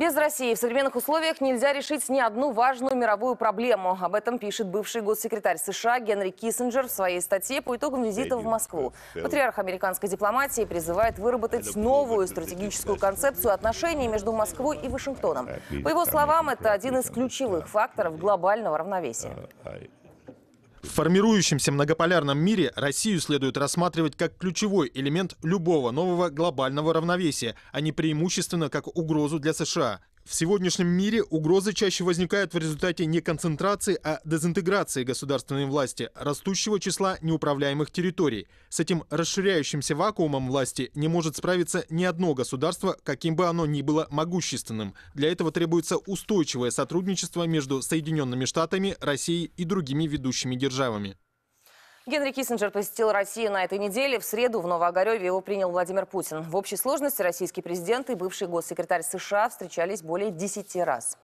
Без России в современных условиях нельзя решить ни одну важную мировую проблему. Об этом пишет бывший госсекретарь США Генри Киссинджер в своей статье по итогам визита в Москву. Э, Патриарх американской дипломатии призывает выработать новую стратегическую концепцию отношений между Москвой и Вашингтоном. По его словам, это один из ключевых факторов глобального равновесия. А, а, формирующемся многополярном мире Россию следует рассматривать как ключевой элемент любого нового глобального равновесия, а не преимущественно как угрозу для США. В сегодняшнем мире угрозы чаще возникают в результате не концентрации, а дезинтеграции государственной власти, растущего числа неуправляемых территорий. С этим расширяющимся вакуумом власти не может справиться ни одно государство, каким бы оно ни было могущественным. Для этого требуется устойчивое сотрудничество между Соединенными Штатами, Россией и другими ведущими державами. Генри Киссинджер посетил Россию на этой неделе. В среду в Новоогареве его принял Владимир Путин. В общей сложности российский президент и бывший госсекретарь США встречались более 10 раз.